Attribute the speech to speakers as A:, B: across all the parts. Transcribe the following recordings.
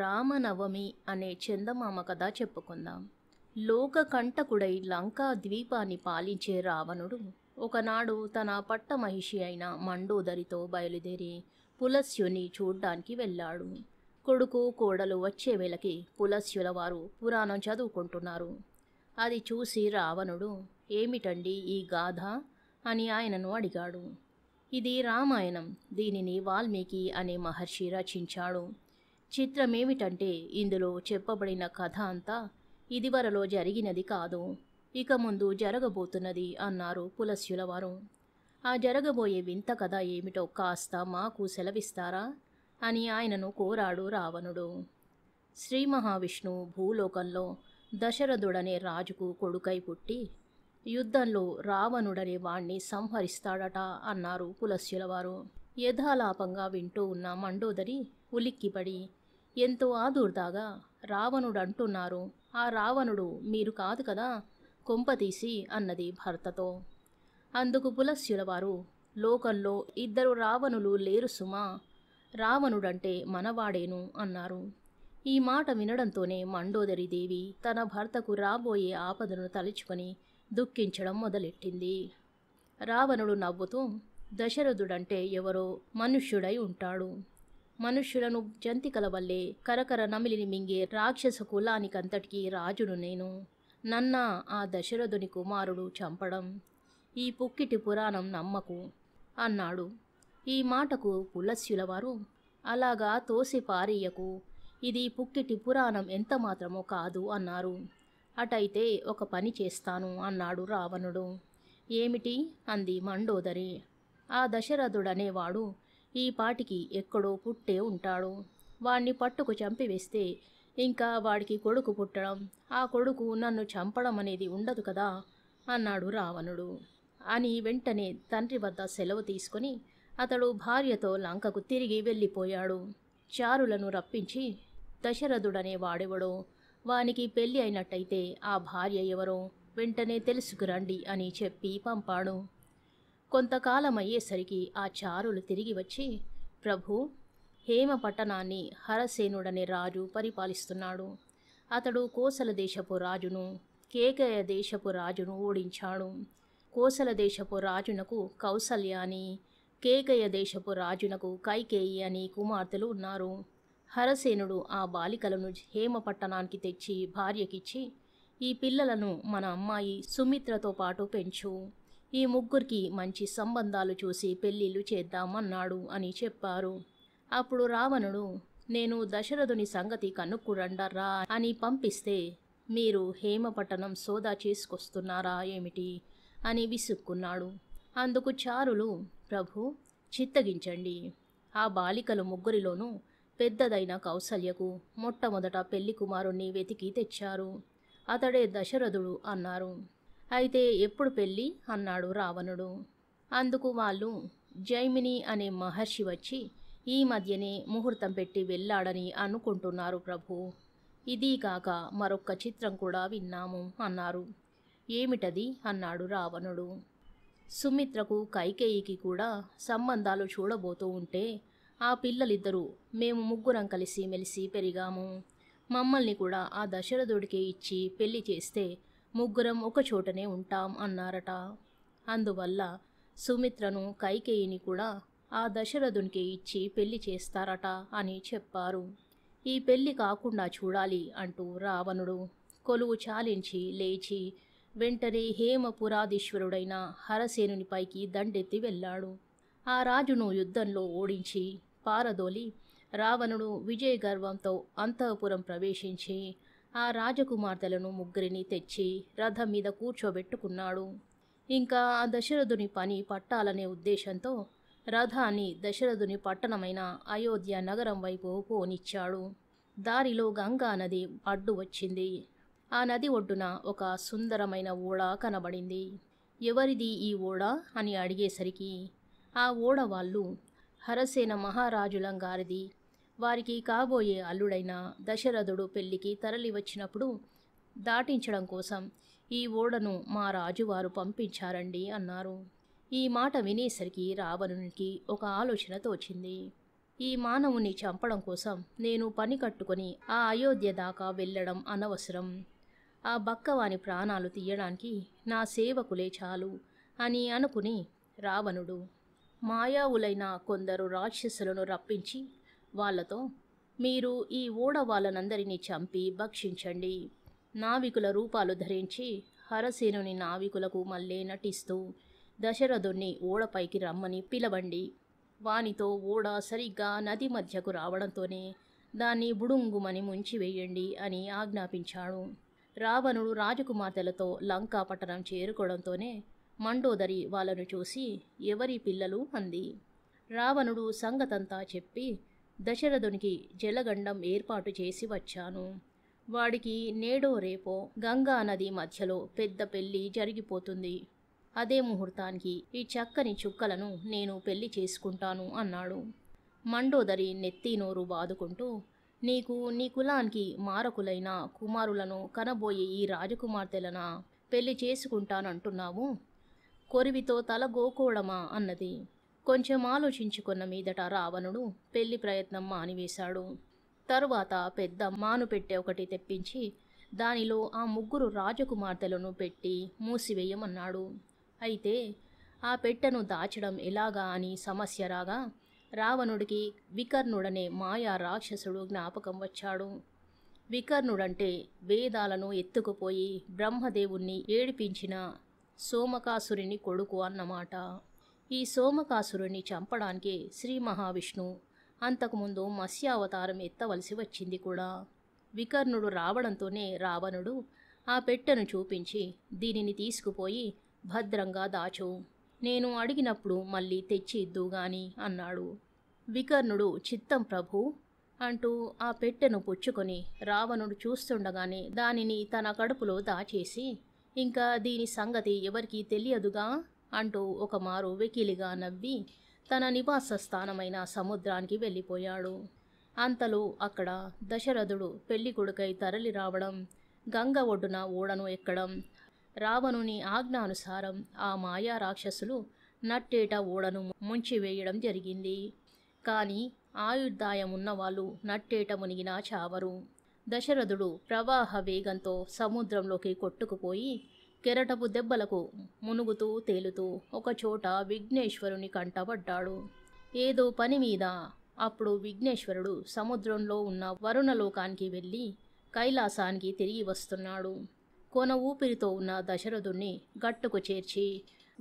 A: రామనవమి అనే చందమామ కథ చెప్పుకుందాం లోక కంటకుడై లంకా ద్వీపాన్ని పాలించే రావణుడు ఒకనాడు తన పట్టమహిషి అయిన మండోదరితో బయలుదేరి పులస్యుని చూడ్డానికి వెళ్ళాడు కొడుకు కోడలు వచ్చే వేళకి పులస్యుల వారు పురాణం చదువుకుంటున్నారు అది చూసి రావణుడు ఏమిటండి ఈ గాథ అని ఆయనను అడిగాడు ఇది రామాయణం దీనిని వాల్మీకి అనే మహర్షి రచించాడు చిత్రమేమిటంటే ఇందులో చెప్పబడిన కథ అంతా ఇదివరలో జరిగినది కాదు ఇక ముందు జరగబోతున్నది అన్నారు పులస్యులవారు ఆ జరగబోయే వింత కథ ఏమిటో కాస్త మాకు సెలవిస్తారా అని ఆయనను కోరాడు రావణుడు శ్రీ మహావిష్ణు భూలోకంలో దశరథుడనే రాజుకు కొడుకై పుట్టి యుద్ధంలో రావణుడనే వాణ్ణి సంహరిస్తాడట అన్నారు పులస్యులవారు యథాలాపంగా వింటూ ఉన్న మండోదరి ఉలిక్కిపడి ఎంతో ఆదుర్దాగా రావణుడు అంటున్నారు ఆ రావణుడు మీరు కాదు కదా కొంపతీసి అన్నది భర్తతో అందుకు పులస్యుల వారు లోకంలో ఇద్దరు రావణులు లేరు సుమా రావణుడంటే మనవాడేను అన్నారు ఈ మాట వినడంతోనే మండోదరి దేవి తన భర్తకు రాబోయే ఆపదను తలుచుకొని దుఃఖించడం మొదలెట్టింది రావణుడు నవ్వుతూ దశరథుడంటే ఎవరో మనుష్యుడై ఉంటాడు మనుష్యులను జంతికల వల్లే కరకర నమిలిని మింగే రాక్షస కులానికంతటికీ రాజును నేను నన్న ఆ దశరథుని కుమారుడు చంపడం ఈ పుక్కిటి పురాణం నమ్మకు అన్నాడు ఈ మాటకు పులస్యులవారు అలాగా తోసి పారీయకు ఇది పుక్కిటి పురాణం ఎంత మాత్రమో కాదు అన్నారు అటైతే ఒక పని చేస్తాను అన్నాడు రావణుడు ఏమిటి అంది మండోదరి ఆ దశరథుడనేవాడు ఈ పాటికి ఎక్కడో పుట్టే ఉంటాడు వాణ్ణి పట్టుకు చంపివేస్తే ఇంకా వాడికి కొడుకు పుట్టడం ఆ కొడుకు నన్ను చంపడం అనేది ఉండదు కదా అన్నాడు రావణుడు అని వెంటనే తండ్రి వద్ద సెలవు తీసుకొని అతడు భార్యతో లంకకు తిరిగి వెళ్ళిపోయాడు చారులను రప్పించి దశరథుడనే వాడెవడో వానికి పెళ్ళి అయినట్టయితే ఆ భార్య ఎవరో వెంటనే తెలుసుకురండి అని చెప్పి పంపాడు కొంతకాలం అయ్యేసరికి ఆ చారులు తిరిగి వచ్చి ప్రభు హేమ పట్టణాన్ని హరసేనుడనే రాజు పరిపాలిస్తున్నాడు అతడు కోసల దేశపు రాజును కేకయ దేశపు రాజును ఓడించాడు కోసల దేశపు రాజునకు కౌసల్య అని కేకయ దేశపు రాజునకు కైకేయి అని కుమార్తెలు ఉన్నారు హరసేనుడు ఆ బాలికలను హేమ పట్టణానికి తెచ్చి భార్యకిచ్చి ఈ పిల్లలను మన అమ్మాయి సుమిత్రతో పాటు పెంచు ఈ ముగ్గురికి మంచి సంబంధాలు చూసి పెళ్ళిళ్ళు చేద్దామన్నాడు అని చెప్పారు అప్పుడు రావణుడు నేను దశరథుని సంగతి కనుక్కురండర్రా అని పంపిస్తే మీరు హేమపట్టణం సోదా చేసుకొస్తున్నారా ఏమిటి అని విసుక్కున్నాడు అందుకు చారులు ప్రభు చిత్తగించండి ఆ బాలికలు ముగ్గురిలోనూ పెద్దదైన కౌసల్యకు మొట్టమొదట పెళ్లి కుమారుణ్ణి వెతికి తెచ్చారు అతడే దశరథుడు అన్నారు అయితే ఎప్పుడు పెళ్ళి అన్నాడు రావణుడు అందుకు వాళ్ళు జైమిని అనే మహర్షి వచ్చి ఈ మధ్యనే ముహూర్తం పెట్టి వెళ్ళాడని అనుకుంటున్నారు ప్రభు ఇది కాక మరొక్క చిత్రం కూడా విన్నాము అన్నారు ఏమిటది అన్నాడు రావణుడు సుమిత్రకు కైకేయికి కూడా సంబంధాలు చూడబోతూ ఉంటే ఆ పిల్లలిద్దరూ మేము ముగ్గురం కలిసి మెలిసి పెరిగాము మమ్మల్ని కూడా ఆ దశరథుడికి ఇచ్చి పెళ్లి చేస్తే ముగ్గురం ఒకచోటనే ఉంటాం అన్నారట అందువల్ల సుమిత్రను కైకేయిని కూడా ఆ దశరథునికి ఇచ్చి పెళ్లి చేస్తారట అని చెప్పారు ఈ పెళ్లి కాకుండా చూడాలి అంటూ రావణుడు కొలువు చాలించి లేచి వెంటనే హేమపురాధీశ్వరుడైన హరసేనునిపైకి దండెత్తి వెళ్ళాడు ఆ రాజును యుద్ధంలో ఓడించి పారదోలి రావణుడు విజయ గర్వంతో అంతఃపురం ప్రవేశించి ఆ రాజకుమార్తెలను ముగ్గురిని తెచ్చి రథం మీద కూర్చోబెట్టుకున్నాడు ఇంకా ఆ దశరథుని పని పట్టాలనే ఉద్దేశంతో రథాన్ని దశరథుని పట్టణమైన అయోధ్య నగరం వైపు పోనిచ్చాడు దారిలో గంగా నది అడ్డు వచ్చింది ఆ నది ఒడ్డున ఒక సుందరమైన ఓడ కనబడింది ఎవరిది ఈ ఓడ అని అడిగేసరికి ఆ ఓడ వాళ్ళు హరసేన మహారాజులంగారిది వారికి కాబోయే అల్లుడైన దశరథుడు పెళ్లికి వచ్చినప్పుడు దాటించడం కోసం ఈ ఓడను మా రాజువారు పంపించారండి అన్నారు ఈ మాట వినేసరికి రావణునికి ఒక ఆలోచన తోచింది ఈ మానవుని చంపడం కోసం నేను పని కట్టుకొని ఆ అయోధ్య దాకా వెళ్ళడం అనవసరం ఆ బక్కవాని ప్రాణాలు తీయడానికి నా సేవకులే చాలు అని అనుకుని రావణుడు మాయావులైన కొందరు రాక్షసులను రప్పించి వాళ్లతో మీరు ఈ ఓడ వాళ్ళనందరినీ చంపి భక్షించండి నావికుల రూపాలు ధరించి హరసేనుని నావికులకు మళ్ళీ నటిస్తూ దశరథుణ్ణి ఓడపైకి రమ్మని పిలవండి వానితో ఓడ సరిగ్గా నది మధ్యకు రావడంతోనే దాన్ని బుడుంగుమని ముంచివేయండి అని ఆజ్ఞాపించాడు రావణుడు రాజకుమార్తెలతో పట్టణం చేరుకోవడంతోనే మండోదరి వాళ్ళను చూసి ఎవరి పిల్లలు అంది రావణుడు సంగతంతా చెప్పి దశరథునికి జలగండం ఏర్పాటు చేసి వచ్చాను వాడికి నేడో రేపో గంగా నది మధ్యలో పెద్ద పెళ్ళి జరిగిపోతుంది అదే ముహూర్తానికి ఈ చక్కని చుక్కలను నేను పెళ్లి చేసుకుంటాను అన్నాడు మండోదరి నెత్తి నోరు బాదుకుంటూ నీకు నీ కులానికి మారకులైన కుమారులను కనబోయే ఈ రాజకుమార్తెలన పెళ్లి చేసుకుంటానంటున్నావు కొరివితో తల గోకోడమా అన్నది కొంచెం ఆలోచించుకున్న మీదట రావణుడు పెళ్లి ప్రయత్నం మానివేశాడు తరువాత పెద్ద మాను పెట్టె ఒకటి తెప్పించి దానిలో ఆ ముగ్గురు రాజకుమార్తెలను పెట్టి మూసివేయమన్నాడు అయితే ఆ పెట్టెను దాచడం ఎలాగా అని సమస్య రాగా రావణుడికి వికర్ణుడనే మాయా రాక్షసుడు జ్ఞాపకం వచ్చాడు వికర్ణుడంటే వేదాలను ఎత్తుకుపోయి బ్రహ్మదేవుణ్ణి ఏడిపించిన సోమకాసురిని కొడుకు అన్నమాట ఈ సోమకాసురుణ్ణి చంపడానికి శ్రీ మహావిష్ణు అంతకుముందు మత్స్యావతారం ఎత్తవలసి వచ్చింది కూడా వికర్ణుడు రావడంతోనే రావణుడు ఆ పెట్టెను చూపించి దీనిని తీసుకుపోయి భద్రంగా దాచు నేను అడిగినప్పుడు మళ్ళీ తెచ్చి ఇద్దుగాని అన్నాడు వికర్ణుడు చిత్తం ప్రభు అంటూ ఆ పెట్టెను పుచ్చుకొని రావణుడు చూస్తుండగానే దానిని తన కడుపులో దాచేసి ఇంకా దీని సంగతి ఎవరికీ తెలియదుగా అంటూ ఒకమారు వెకిలిగా నవ్వి తన నివాస స్థానమైన సముద్రానికి వెళ్ళిపోయాడు అంతలో అక్కడ దశరథుడు పెళ్లి కొడుకై తరలి రావడం గంగ ఒడ్డున ఓడను ఎక్కడం రావణుని ఆజ్ఞానుసారం ఆ మాయా రాక్షసులు నట్టేట ఓడను ముంచివేయడం జరిగింది కానీ ఆయుర్దాయమున్న వాళ్ళు నట్టేట మునిగినా చావరు దశరథుడు ప్రవాహ వేగంతో సముద్రంలోకి కొట్టుకుపోయి కెరటపు దెబ్బలకు మునుగుతూ తేలుతూ ఒకచోట విఘ్నేశ్వరుని కంటపడ్డాడు ఏదో పని మీద అప్పుడు విఘ్నేశ్వరుడు సముద్రంలో ఉన్న వరుణలోకానికి వెళ్ళి కైలాసానికి తిరిగి వస్తున్నాడు కొన ఊపిరితో ఉన్న దశరథుణ్ణి గట్టుకు చేర్చి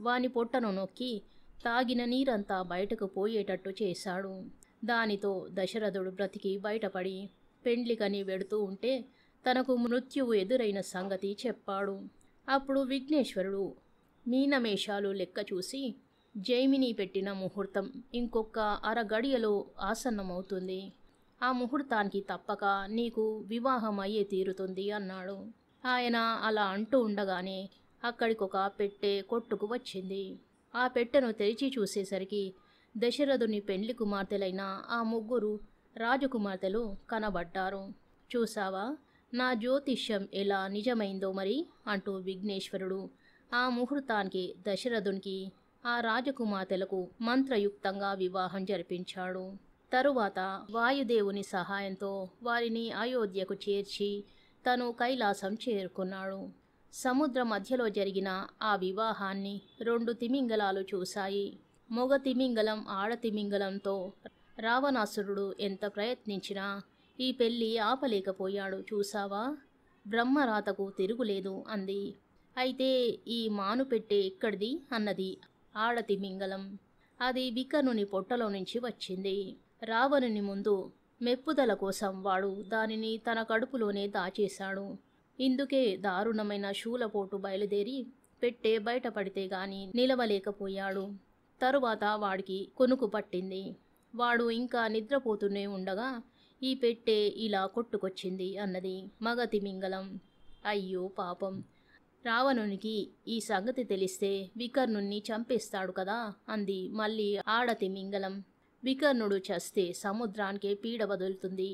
A: వాని పొట్టను నొక్కి తాగిన నీరంతా బయటకు పోయేటట్టు చేశాడు దానితో దశరథుడు బ్రతికి బయటపడి పెండ్లికని వెడుతూ ఉంటే తనకు మృత్యువు ఎదురైన సంగతి చెప్పాడు అప్పుడు విఘ్నేశ్వరుడు మీనమేషాలు లెక్క చూసి జైమిని పెట్టిన ముహూర్తం ఇంకొక అరగడియలో ఆసన్నమవుతుంది ఆ ముహూర్తానికి తప్పక నీకు వివాహం అయ్యే తీరుతుంది అన్నాడు ఆయన అలా అంటూ ఉండగానే అక్కడికొక పెట్టె కొట్టుకు వచ్చింది ఆ పెట్టెను తెరిచి చూసేసరికి దశరథుని పెండ్లి కుమార్తెలైన ఆ ముగ్గురు రాజకుమార్తెలు కనబడ్డారు చూసావా నా జ్యోతిష్యం ఎలా నిజమైందో మరి అంటూ విఘ్నేశ్వరుడు ఆ ముహూర్తానికి దశరథునికి ఆ రాజకుమార్తెలకు మంత్రయుక్తంగా వివాహం జరిపించాడు తరువాత వాయుదేవుని సహాయంతో వారిని అయోధ్యకు చేర్చి తను కైలాసం చేరుకున్నాడు సముద్ర మధ్యలో జరిగిన ఆ వివాహాన్ని రెండు తిమింగలాలు చూశాయి మొగ తిమింగలం ఆడ తిమింగలంతో రావణాసురుడు ఎంత ప్రయత్నించినా ఈ పెళ్ళి ఆపలేకపోయాడు చూసావా బ్రహ్మరాతకు తిరుగులేదు అంది అయితే ఈ మాను పెట్టే ఎక్కడిది అన్నది ఆడతి మింగళం అది వికర్ణుని పొట్టలో నుంచి వచ్చింది రావణుని ముందు మెప్పుదల కోసం వాడు దానిని తన కడుపులోనే దాచేశాడు ఇందుకే దారుణమైన శూలపోటు బయలుదేరి పెట్టే బయటపడితే గాని నిలవలేకపోయాడు తరువాత వాడికి కొనుకు పట్టింది వాడు ఇంకా నిద్రపోతూనే ఉండగా ఈ పెట్టే ఇలా కొట్టుకొచ్చింది అన్నది మగతి మింగళం అయ్యో పాపం రావణునికి ఈ సంగతి తెలిస్తే వికర్ణుణ్ణి చంపేస్తాడు కదా అంది మళ్ళీ ఆడతి మింగళం వికర్ణుడు చస్తే సముద్రానికే పీడ వదులుతుంది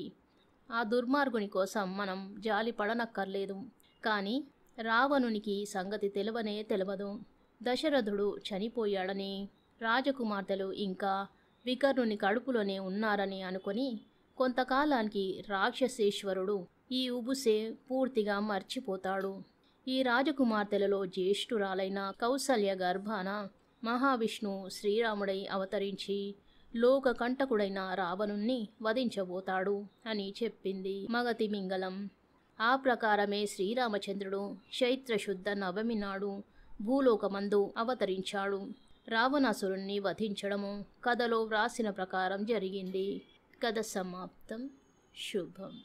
A: ఆ దుర్మార్గుని కోసం మనం జాలి పడనక్కర్లేదు కానీ రావణునికి సంగతి తెలవనే తెలవదు దశరథుడు చనిపోయాడని రాజకుమార్తెలు ఇంకా వికర్ణుని కడుపులోనే ఉన్నారని అనుకుని కొంతకాలానికి రాక్షసేశ్వరుడు ఈ ఉబుసే పూర్తిగా మర్చిపోతాడు ఈ రాజకుమార్తెలలో జ్యేష్ఠురాలైన కౌసల్య గర్భాన మహావిష్ణు శ్రీరాముడై అవతరించి కంటకుడైన రావణుణ్ణి వధించబోతాడు అని చెప్పింది మగతి మింగళం ఆ ప్రకారమే శ్రీరామచంద్రుడు చైత్రశుద్ధ నవమి నాడు భూలోకమందు అవతరించాడు రావణాసురుణ్ణి వధించడము కథలో వ్రాసిన ప్రకారం జరిగింది कद समाप्तम शुभम